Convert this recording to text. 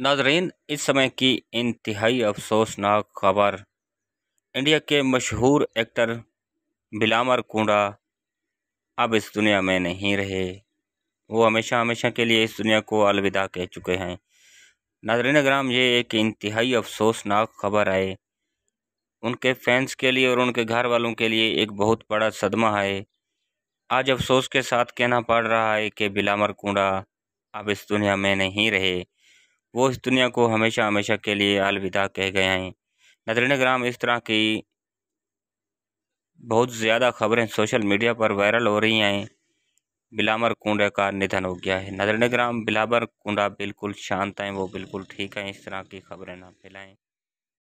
नाजरीन इस समय की इंतहाई अफसोसनाक खबर इंडिया के मशहूर एक्टर बिलामर कुंडा अब इस दुनिया में नहीं रहे वो हमेशा हमेशा के लिए इस दुनिया को अलविदा कह चुके हैं नाजरीन ग्राम ये एक इंतहाई अफसोसनाक खबर है उनके फैंस के लिए और उनके घर वालों के लिए एक बहुत बड़ा सदमा है आज अफसोस के साथ कहना पड़ रहा है कि बिलामर कुंडा अब इस दुनिया में नहीं रहे वो इस दुनिया को हमेशा हमेशा के लिए अलविदा कह गए हैं नजरन ग्राम इस तरह की बहुत ज़्यादा खबरें सोशल मीडिया पर वायरल हो रही हैं बिलामर कुंडे का निधन हो गया है नजरन ग्राम बिलामर कुंडा बिल्कुल शांत हैं वो बिल्कुल ठीक हैं इस तरह की खबरें ना फैलाएं